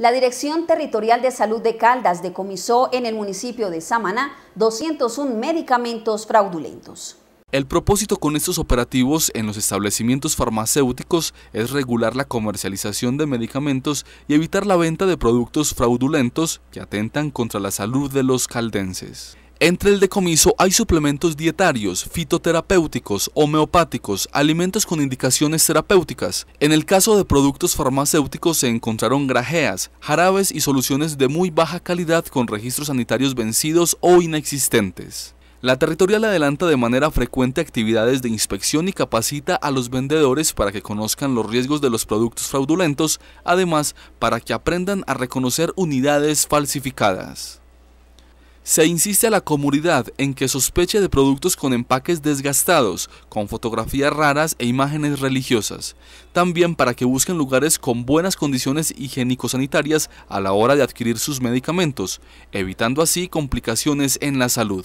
La Dirección Territorial de Salud de Caldas decomisó en el municipio de Samaná 201 medicamentos fraudulentos. El propósito con estos operativos en los establecimientos farmacéuticos es regular la comercialización de medicamentos y evitar la venta de productos fraudulentos que atentan contra la salud de los caldenses. Entre el decomiso hay suplementos dietarios, fitoterapéuticos, homeopáticos, alimentos con indicaciones terapéuticas. En el caso de productos farmacéuticos se encontraron grajeas, jarabes y soluciones de muy baja calidad con registros sanitarios vencidos o inexistentes. La territorial adelanta de manera frecuente actividades de inspección y capacita a los vendedores para que conozcan los riesgos de los productos fraudulentos, además para que aprendan a reconocer unidades falsificadas. Se insiste a la comunidad en que sospeche de productos con empaques desgastados, con fotografías raras e imágenes religiosas, también para que busquen lugares con buenas condiciones higiénico-sanitarias a la hora de adquirir sus medicamentos, evitando así complicaciones en la salud.